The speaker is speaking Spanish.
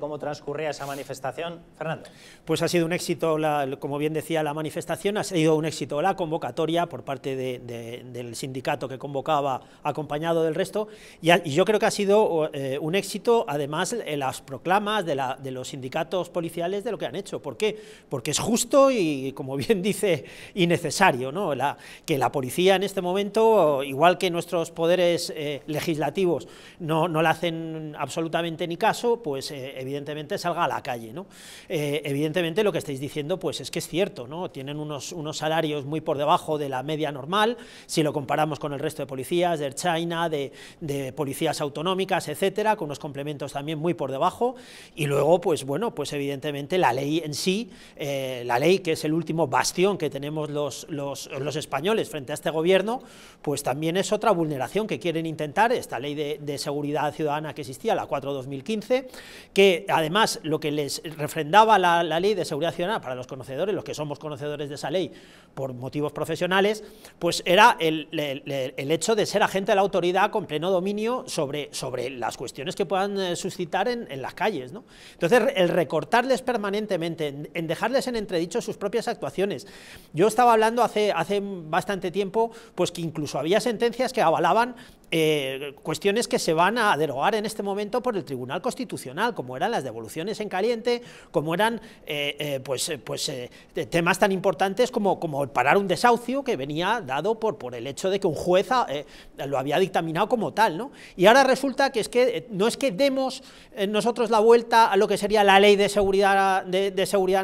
¿Cómo transcurría esa manifestación, Fernando? Pues ha sido un éxito, como bien decía, la manifestación, ha sido un éxito la convocatoria por parte del sindicato que convocaba, acompañado del resto, y, yo creo que ha sido eh, un éxito, además, las proclamas de, los sindicatos policiales de lo que han hecho. ¿Por qué? Porque es justo y, como bien dice, innecesario. que la policía en este momento, igual que nuestros poderes eh, legislativos no, no le hacen absolutamente ni caso, pues... Eh, evidentemente salga a la calle. ¿no? Eh, evidentemente lo que estáis diciendo pues es que es cierto, ¿no? tienen unos, unos salarios muy por debajo de la media normal, si lo comparamos con el resto de policías, de China, de, policías autonómicas, etcétera, con unos complementos también muy por debajo, y luego, pues bueno, pues evidentemente la ley en sí, eh, la ley que es el último bastión que tenemos los, los, españoles frente a este gobierno, pues también es otra vulneración que quieren intentar, esta ley de, de seguridad ciudadana que existía, la 4-2015, que además lo que les refrendaba la, ley de seguridad ciudadana para los conocedores, los que somos conocedores de esa ley por motivos profesionales, pues era el, hecho de ser agente de la autoridad con pleno dominio sobre, sobre las cuestiones que puedan eh, suscitar en, las calles. ¿no? Entonces, el recortarles permanentemente, en, dejarles en entredicho sus propias actuaciones. Yo estaba hablando hace, hace bastante tiempo, pues que incluso había sentencias que avalaban eh, cuestiones que se van a derogar en este momento por el Tribunal Constitucional, como eran las devoluciones en caliente, como eran eh, eh, pues, pues, temas tan importantes como, como parar un desahucio que venía dado por, por el hecho de que un juez ah, lo había dictaminado como tal. ¿no? Y ahora resulta que, es que no es que demos nosotros la vuelta a lo que sería la ley de seguridad, de, de seguridad